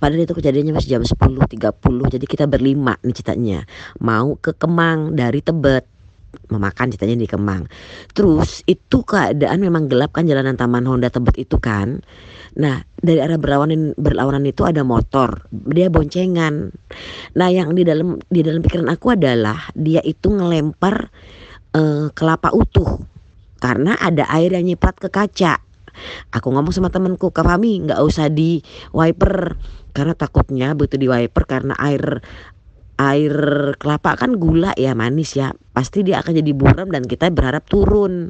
Padahal itu kejadiannya masih jam 10.30 jadi kita berlima nih ceritanya. Mau ke Kemang dari Tebet memakan ceritanya di Kemang. Terus itu keadaan memang gelap kan jalanan Taman Honda Tebet itu kan. Nah dari arah berlawanan berlawanan itu ada motor, dia boncengan. Nah yang di dalam di dalam pikiran aku adalah dia itu ngelempar uh, kelapa utuh karena ada air yang nyiprat ke kaca aku ngomong sama temenku Kak Fahmi nggak usah di wiper karena takutnya butuh di wiper karena air air kelapa kan gula ya manis ya pasti dia akan jadi buram dan kita berharap turun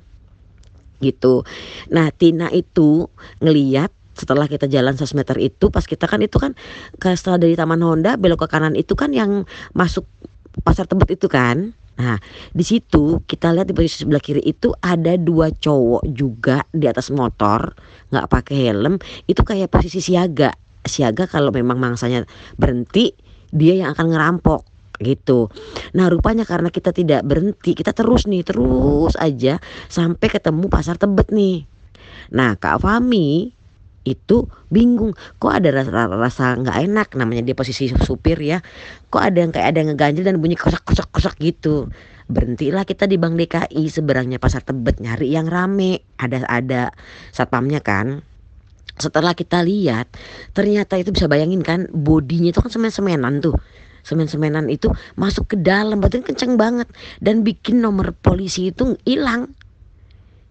gitu nah Tina itu ngeliat setelah kita jalan 100 meter itu pas kita kan itu kan setelah dari Taman Honda belok ke kanan itu kan yang masuk pasar tebet itu kan Nah, di situ kita lihat di posisi sebelah kiri itu ada dua cowok juga di atas motor, nggak pakai helm, itu kayak posisi siaga. Siaga kalau memang mangsanya berhenti, dia yang akan ngerampok gitu. Nah rupanya karena kita tidak berhenti, kita terus nih terus aja sampai ketemu pasar tebet nih. Nah Kak Fami itu bingung kok ada rasa nggak enak namanya dia posisi supir ya kok ada yang kayak ada yang ngeganjil dan bunyi kosak kosak kosak gitu berhentilah kita di Bank DKI seberangnya pasar tebet nyari yang rame ada ada satpamnya kan setelah kita lihat ternyata itu bisa bayangin kan bodinya itu kan semen semenan tuh semen-semenan itu masuk ke dalam badan kenceng banget dan bikin nomor polisi itu hilang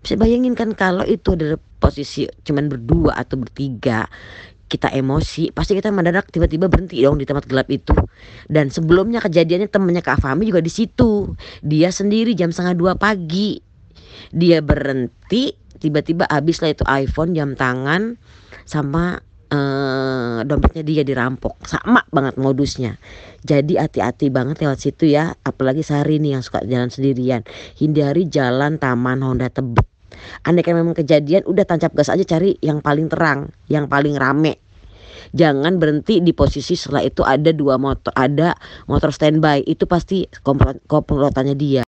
bisa bayangin kan kalau itu adalah posisi cuman berdua atau bertiga kita emosi pasti kita mendadak tiba-tiba berhenti dong di tempat gelap itu dan sebelumnya kejadiannya temennya Kak Fahmi juga di situ dia sendiri jam setengah dua pagi dia berhenti tiba-tiba habislah itu iPhone jam tangan sama eh, dompetnya dia dirampok sama banget modusnya jadi hati-hati banget lewat situ ya apalagi sehari ini yang suka jalan sendirian hindari jalan taman Honda Tebet andaikan memang kejadian udah tancap gas aja cari yang paling terang yang paling rame jangan berhenti di posisi setelah itu ada dua motor ada motor standby itu pasti komplotannya dia